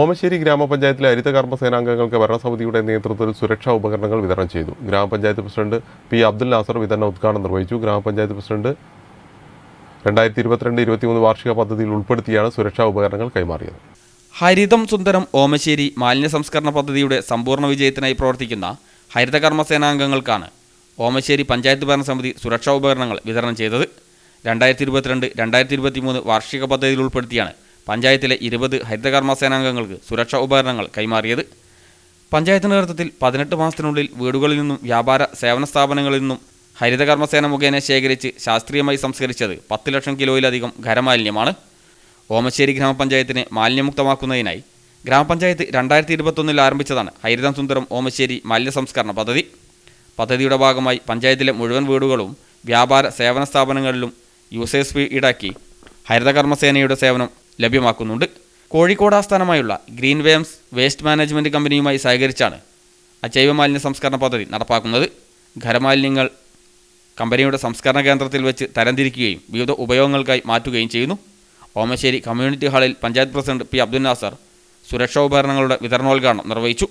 ഓമശ്ശേരി ഗ്രാമപഞ്ചായത്തിലെ ഹരിത കർമ്മസേനാംഗങ്ങൾക്ക് ഭരണസമിതിയുടെ നേതൃത്വത്തിൽ സുരക്ഷാ ഉപകരണങ്ങൾ വിതരണം ചെയ്തു ഗ്രാമപഞ്ചായത്ത് പ്രസിഡന്റ് പി അബ്ദുൽ നാസർ വിതരണ ഉദ്ഘാടനം നിർവഹിച്ചു ഗ്രാമപഞ്ചായത്ത് പ്രസിഡന്റ് രണ്ടായിരത്തി ഇരുപത്തിരണ്ട് ഇരുപത്തിമൂന്ന് വാർഷിക പദ്ധതിയിൽ ഉൾപ്പെടുത്തിയാണ് സുരക്ഷാ ഉപകരണങ്ങൾ കൈമാറിയത് ഹരിതം സുന്ദരം ഓമശ്ശേരി മാലിന്യ സംസ്കരണ പദ്ധതിയുടെ സമ്പൂർണ്ണ വിജയത്തിനായി പ്രവർത്തിക്കുന്ന ഹരിതകർമ്മ സേനാംഗങ്ങൾക്കാണ് ഓമശ്ശേരി പഞ്ചായത്ത് ഭരണസമിതി സുരക്ഷാ ഉപകരണങ്ങൾ വിതരണം ചെയ്തത് രണ്ടായിരത്തി ഇരുപത്തിരണ്ട് രണ്ടായിരത്തി ഇരുപത്തിമൂന്ന് വാർഷിക പദ്ധതിയിൽ ഉൾപ്പെടുത്തിയാണ് പഞ്ചായത്തിലെ ഇരുപത് ഹരിതകർമ്മ സേനാംഗങ്ങൾക്ക് സുരക്ഷാ ഉപകരണങ്ങൾ കൈമാറിയത് പഞ്ചായത്ത് നേതൃത്വത്തിൽ പതിനെട്ട് മാസത്തിനുള്ളിൽ വീടുകളിൽ നിന്നും വ്യാപാര സേവന സ്ഥാപനങ്ങളിൽ നിന്നും ഹരിതകർമ്മസേന മുഖേന ശേഖരിച്ച് ശാസ്ത്രീയമായി സംസ്കരിച്ചത് പത്ത് ലക്ഷം കിലോയിലധികം ഖരമാലിന്യമാണ് ഓമശ്ശേരി ഗ്രാമപഞ്ചായത്തിനെ മാലിന്യമുക്തമാക്കുന്നതിനായി ഗ്രാമപഞ്ചായത്ത് രണ്ടായിരത്തി ഇരുപത്തൊന്നിൽ ആരംഭിച്ചതാണ് ഹരിതം സുന്ദരം ഓമശ്ശേരി മാലിന്യ സംസ്കരണ പദ്ധതി പദ്ധതിയുടെ ഭാഗമായി പഞ്ചായത്തിലെ മുഴുവൻ വീടുകളും വ്യാപാര സേവന സ്ഥാപനങ്ങളിലും എസ് പി ഈടാക്കി ഹരിതകർമ്മസേനയുടെ സേവനം ലഭ്യമാക്കുന്നുണ്ട് കോഴിക്കോട് ആസ്ഥാനമായുള്ള ഗ്രീൻ വേംസ് വേസ്റ്റ് മാനേജ്മെൻറ്റ് കമ്പനിയുമായി സഹകരിച്ചാണ് അജൈവ മാലിന്യ സംസ്കരണ പദ്ധതി നടപ്പാക്കുന്നത് ഖരമാലിന്യങ്ങൾ കമ്പനിയുടെ സംസ്കരണ കേന്ദ്രത്തിൽ വെച്ച് തരംതിരിക്കുകയും വിവിധ ഉപയോഗങ്ങൾക്കായി മാറ്റുകയും ചെയ്യുന്നു ഓമശ്ശേരി കമ്മ്യൂണിറ്റി ഹാളിൽ പഞ്ചായത്ത് പ്രസിഡന്റ് പി അബ്ദുൽ നാസർ സുരക്ഷാ ഉപകരണങ്ങളുടെ വിതരണോദ്ഘാടനം നിർവഹിച്ചു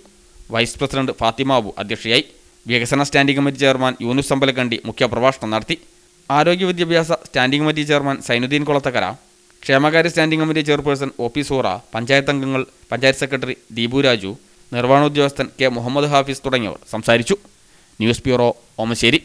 വൈസ് പ്രസിഡന്റ് ഫാത്തിമാബു അധ്യക്ഷയായി വികസന standing committee chairman Yunus Ambalakandi മുഖ്യപ്രഭാഷണം നടത്തി ആരോഗ്യ വിദ്യാഭ്യാസ standing committee chairman Sainudheen Kulathakkara ക്ഷേമകാര്യ standing committee chairperson O P Zohra panchayat അംഗങ്ങൾ പഞ്ചായത്ത് സെക്രട്ടറി ദീപു രാജു നിർവ്വഹണോദ്യോഗസ്ഥൻ കെ മുഹമ്മദ് ഹാഫിസ് തുടങ്ങിയവർ സംസാരിച്ചു ന്യൂസ് ബ്യൂറോ ഓമശ്ശേരി